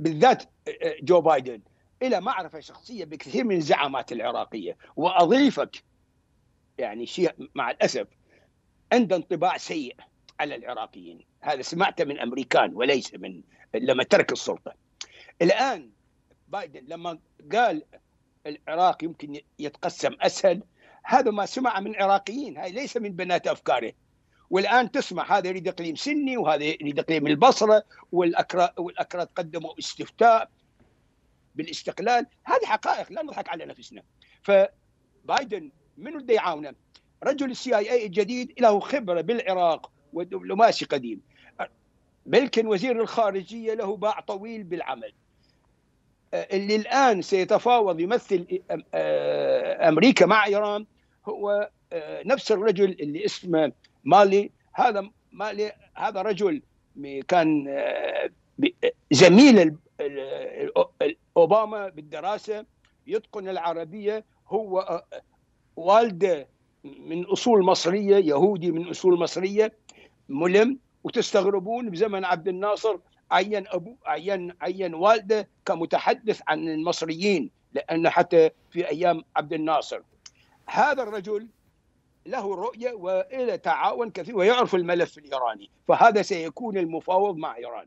بالذات آه، آه، جو بايدن إلى معرفة شخصية بكثير من الزعامات العراقية وأضيفك يعني شيء مع الأسف عند انطباع سيء على العراقيين هذا سمعته من أمريكان وليس من لما ترك السلطة الآن بايدن لما قال العراق يمكن يتقسم أسهل هذا ما سمع من عراقيين هاي ليس من بنات أفكاره والان تسمع هذا يريد اقليم سني وهذا يريد اقليم البصره والاكراد والاكراد قدموا استفتاء بالاستقلال هذه حقائق لا نضحك على نفسنا فبايدن منو اللي يعاونه؟ رجل السي اي اي الجديد له خبره بالعراق ودبلوماسي قديم بلكن وزير الخارجيه له باع طويل بالعمل اللي الان سيتفاوض يمثل امريكا مع ايران هو آه، نفس الرجل اللي اسمه مالي هذا مالي هذا رجل كان زميل آه، اوباما بالدراسه يتقن العربيه هو آه، والده من اصول مصريه يهودي من اصول مصريه ملم وتستغربون بزمن عبد الناصر عين ابو عين عين والده كمتحدث عن المصريين لان حتى في ايام عبد الناصر هذا الرجل له رؤية تعاون كثير ويعرف الملف الإيراني فهذا سيكون المفاوض مع إيران